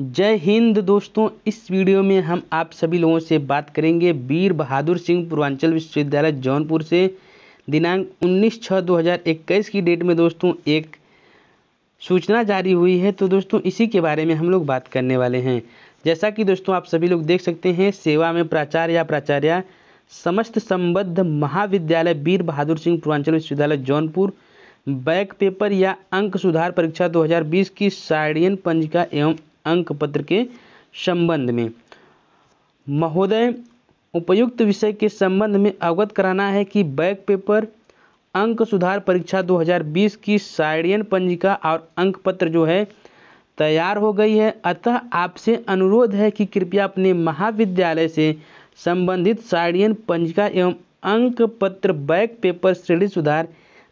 जय हिंद दोस्तों इस वीडियो में हम आप सभी लोगों से बात करेंगे वीर बहादुर सिंह पूर्वांचल विश्वविद्यालय जौनपुर से दिनांक 19 छः 2021 की डेट में दोस्तों एक सूचना जारी हुई है तो दोस्तों इसी के बारे में हम लोग बात करने वाले हैं जैसा कि दोस्तों आप सभी लोग देख सकते हैं सेवा में प्राचार्य या प्राचार्य समस्त संबद्ध महाविद्यालय वीर बहादुर सिंह पूर्वांचल विश्वविद्यालय जौनपुर बैक पेपर या अंक सुधार परीक्षा 2020 की साड़ियन पंजिका एवं अंक पत्र के संबंध में महोदय उपयुक्त विषय के संबंध में अवगत कराना है कि बैक पेपर अंक सुधार परीक्षा 2020 की सायडियन पंजिका और अंक पत्र जो है तैयार हो गई है अतः आपसे अनुरोध है कि कृपया अपने महाविद्यालय से संबंधित सायडियन पंजिका एवं अंक पत्र बैक पेपर श्रेणी सुधार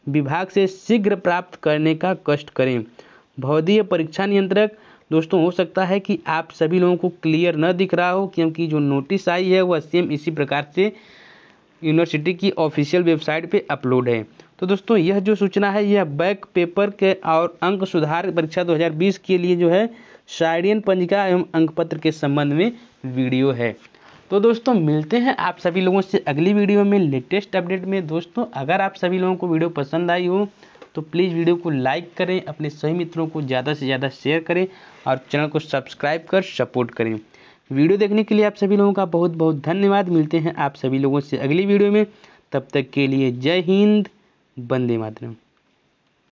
विभाग से शीघ्र प्राप्त करने का कष्ट करें भौदीय परीक्षा नियंत्रक दोस्तों हो सकता है कि आप सभी लोगों को क्लियर न दिख रहा हो क्योंकि जो नोटिस आई है वह सेम इसी प्रकार से यूनिवर्सिटी की ऑफिशियल वेबसाइट पे अपलोड है तो दोस्तों यह जो सूचना है यह बैक पेपर के और अंक सुधार परीक्षा 2020 के लिए जो है शायरियन पंजिका एवं अंक पत्र के संबंध में वीडियो है तो दोस्तों मिलते हैं आप सभी लोगों से अगली वीडियो में लेटेस्ट अपडेट में दोस्तों अगर आप सभी लोगों को वीडियो पसंद आई हो तो प्लीज़ वीडियो को लाइक करें अपने सभी मित्रों को ज़्यादा से ज़्यादा शेयर करें और चैनल को सब्सक्राइब कर सपोर्ट करें वीडियो देखने के लिए आप सभी लोगों का बहुत बहुत धन्यवाद मिलते हैं आप सभी लोगों से अगली वीडियो में तब तक के लिए जय हिंद वंदे मातरम